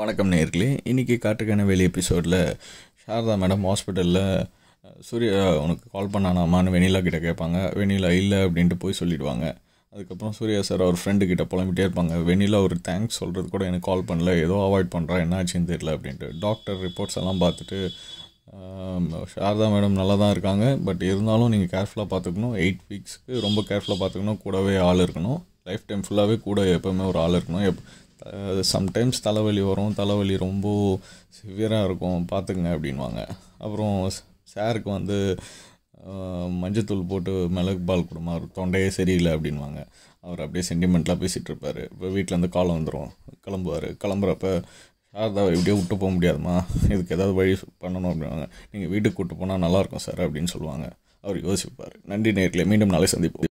வணக்கம் நேர்களே இன்றைக்கி காட்டுக்கான வெளி எபிசோடில் சாரதா மேடம் ஹாஸ்பிட்டலில் சூர்யா உனக்கு கால் பண்ணானாமான்னு வெனிலா கிட்டே கேட்பாங்க வெனிலா இல்லை அப்படின்ட்டு போய் சொல்லிவிடுவாங்க அதுக்கப்புறம் சூர்யா சார் அவர் ஃப்ரெண்டு கிட்ட புலம்பிட்டே இருப்பாங்க வெனிலா ஒரு தேங்க்ஸ் சொல்கிறது கூட எனக்கு கால் பண்ணல ஏதோ அவாய்ட் பண்ணுறா என்னாச்சுன்னு தெரியல அப்படின்ட்டு டாக்டர் ரிப்போர்ட்ஸ் எல்லாம் பார்த்துட்டு சாரதா மேடம் நல்லா தான் இருக்காங்க பட் இருந்தாலும் நீங்கள் கேர்ஃபுல்லாக பார்த்துக்கணும் எயிட் வீக்ஸ்க்கு ரொம்ப கேர்ஃபுல்லாக பார்த்துக்கணும் கூடவே ஆள் இருக்கணும் லைஃப் டைம் ஃபுல்லாகவே கூட எப்போவுமே ஒரு ஆள் இருக்கணும் எப் சம்டைம்ஸ் தலைவலி வரும் தலைவலி ரொம்ப சிவியராக இருக்கும் பார்த்துக்குங்க அப்படின்வாங்க அப்புறம் சாருக்கு வந்து மஞ்சத்தூள் போட்டு மிளகு பால் கொடுமா தொண்டையே சரியில்லை அப்படின்வாங்க அவர் அப்படியே சென்டிமெண்ட்லாம் பேசிகிட்டு இருப்பார் இப்போ வீட்டிலேருந்து காலம் வந்துடும் கிளம்புவார் கிளம்புறப்ப சாரதாவை எப்படியோ விட்டு போக முடியாதுமா இதுக்கு ஏதாவது வழி பண்ணணும் அப்படின்வாங்க நீங்கள் வீட்டுக்கு கூப்பிட்டு போனால் நல்லாயிருக்கும் சார் அப்படின்னு சொல்லுவாங்க அவர் யோசிப்பார் நன்றி நேரில் மீண்டும் நாளை சந்திப்போம்